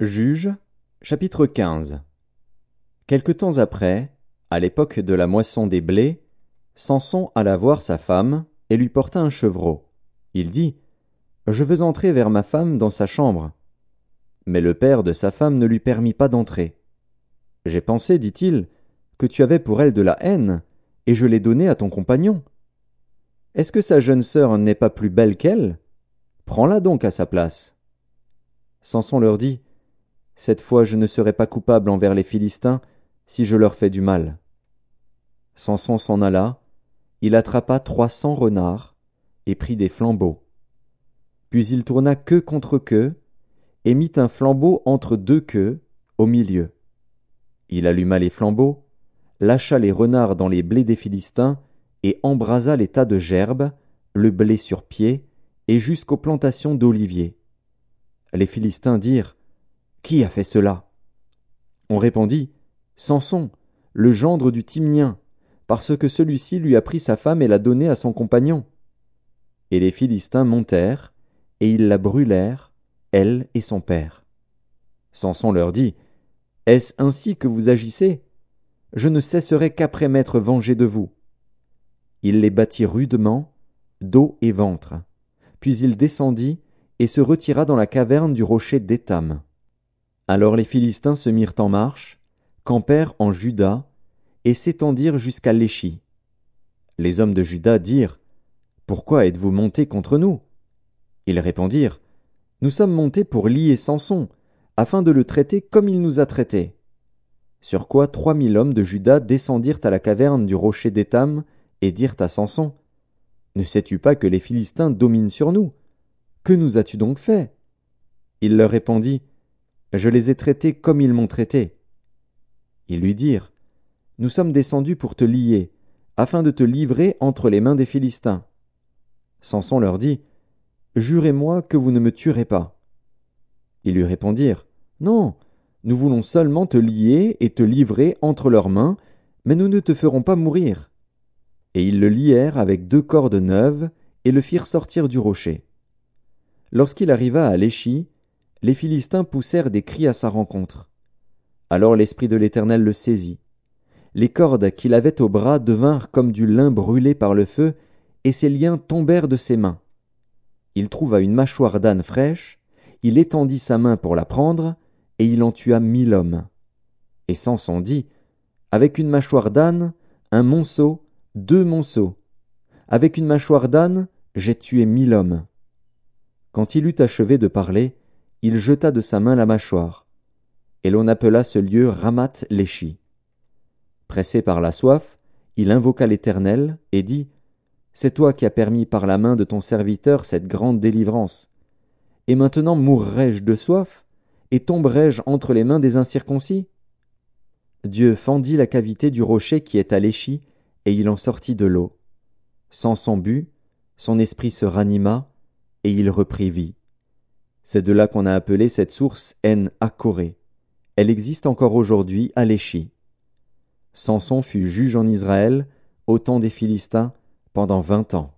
Juge, chapitre 15 Quelque temps après, à l'époque de la moisson des blés, Samson alla voir sa femme et lui porta un chevreau. Il dit Je veux entrer vers ma femme dans sa chambre. Mais le père de sa femme ne lui permit pas d'entrer. J'ai pensé, dit-il, que tu avais pour elle de la haine, et je l'ai donnée à ton compagnon. Est-ce que sa jeune sœur n'est pas plus belle qu'elle Prends-la donc à sa place. Samson leur dit cette fois je ne serai pas coupable envers les Philistins si je leur fais du mal. Samson s'en alla, il attrapa trois cents renards et prit des flambeaux. Puis il tourna queue contre queue et mit un flambeau entre deux queues au milieu. Il alluma les flambeaux, lâcha les renards dans les blés des Philistins et embrasa les tas de gerbes, le blé sur pied et jusqu'aux plantations d'oliviers. Les Philistins dirent qui a fait cela On répondit Samson, le gendre du Timnien, parce que celui-ci lui a pris sa femme et l'a donnée à son compagnon. Et les Philistins montèrent, et ils la brûlèrent, elle et son père. Samson leur dit Est-ce ainsi que vous agissez Je ne cesserai qu'après m'être vengé de vous. Il les battit rudement, dos et ventre. Puis il descendit et se retira dans la caverne du rocher d'Étame. Alors les Philistins se mirent en marche, campèrent en Juda, et s'étendirent jusqu'à Léchi. Les hommes de Juda dirent Pourquoi êtes-vous montés contre nous Ils répondirent Nous sommes montés pour lier Samson, afin de le traiter comme il nous a traités. Sur quoi trois mille hommes de Juda descendirent à la caverne du rocher d'Étam et dirent à Samson Ne sais-tu pas que les Philistins dominent sur nous Que nous as-tu donc fait Il leur répondit je les ai traités comme ils m'ont traité. Ils lui dirent Nous sommes descendus pour te lier, afin de te livrer entre les mains des Philistins. Samson leur dit Jurez-moi que vous ne me tuerez pas. Ils lui répondirent Non, nous voulons seulement te lier et te livrer entre leurs mains, mais nous ne te ferons pas mourir. Et ils le lièrent avec deux cordes neuves et le firent sortir du rocher. Lorsqu'il arriva à Léchi, les Philistins poussèrent des cris à sa rencontre. Alors l'Esprit de l'Éternel le saisit. Les cordes qu'il avait au bras devinrent comme du lin brûlé par le feu, et ses liens tombèrent de ses mains. Il trouva une mâchoire d'âne fraîche, il étendit sa main pour la prendre, et il en tua mille hommes. Et Samson dit, Avec une mâchoire d'âne, un monceau, deux monceaux. Avec une mâchoire d'âne, j'ai tué mille hommes. Quand il eut achevé de parler, il jeta de sa main la mâchoire, et l'on appela ce lieu Ramat Léchi. Pressé par la soif, il invoqua l'Éternel et dit C'est toi qui as permis par la main de ton serviteur cette grande délivrance. Et maintenant mourrai-je de soif et tomberai-je entre les mains des incirconcis Dieu fendit la cavité du rocher qui est à l'échi, et il en sortit de l'eau. Sans son but, son esprit se ranima, et il reprit vie. C'est de là qu'on a appelé cette source N Corée. Elle existe encore aujourd'hui à Léchi. Samson fut juge en Israël, au temps des Philistins, pendant vingt ans.